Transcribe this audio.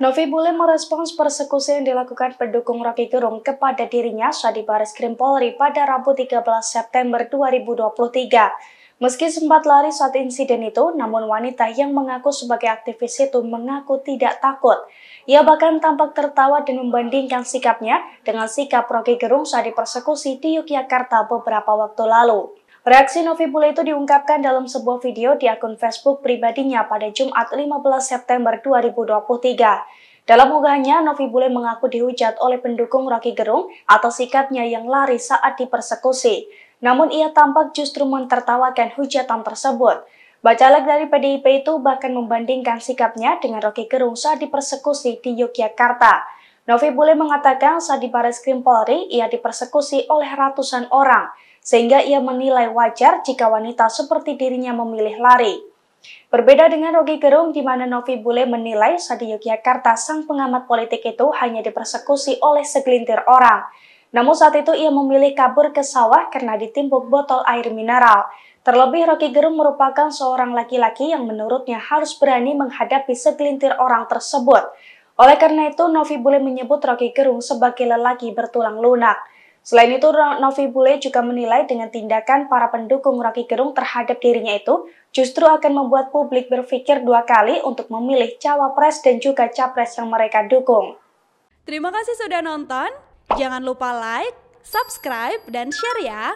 Novi boleh merespons persekusi yang dilakukan pendukung Rocky Gerung kepada dirinya saat di Baris Krim Polri pada Rabu 13 September 2023. Meski sempat lari saat insiden itu, namun wanita yang mengaku sebagai aktivis itu mengaku tidak takut. Ia bahkan tampak tertawa dan membandingkan sikapnya dengan sikap Rocky Gerung saat dipersekusi di Yogyakarta beberapa waktu lalu. Reaksi Novi Bule itu diungkapkan dalam sebuah video di akun Facebook pribadinya pada Jumat 15 September 2023. Dalam unggahannya, Novi Bule mengaku dihujat oleh pendukung Rocky Gerung atau sikapnya yang lari saat dipersekusi. Namun ia tampak justru mentertawakan hujatan tersebut. Bacalek dari PDIP itu bahkan membandingkan sikapnya dengan Rocky Gerung saat dipersekusi di Yogyakarta. Novi Bule mengatakan saat di Baris Krim Polri ia dipersekusi oleh ratusan orang, sehingga ia menilai wajar jika wanita seperti dirinya memilih lari. Berbeda dengan Rocky Gerung, di mana Novi Bule menilai Sadi Yogyakarta sang pengamat politik itu hanya dipersekusi oleh segelintir orang. Namun saat itu ia memilih kabur ke sawah karena ditimbuk botol air mineral. Terlebih Rocky Gerung merupakan seorang laki-laki yang menurutnya harus berani menghadapi segelintir orang tersebut. Oleh karena itu, Novi Bule menyebut Rocky Gerung sebagai lelaki bertulang lunak. Selain itu, Novi Bule juga menilai dengan tindakan para pendukung Rocky Gerung terhadap dirinya itu justru akan membuat publik berpikir dua kali untuk memilih cawapres dan juga capres yang mereka dukung. Terima kasih sudah nonton. Jangan lupa like, subscribe, dan share ya.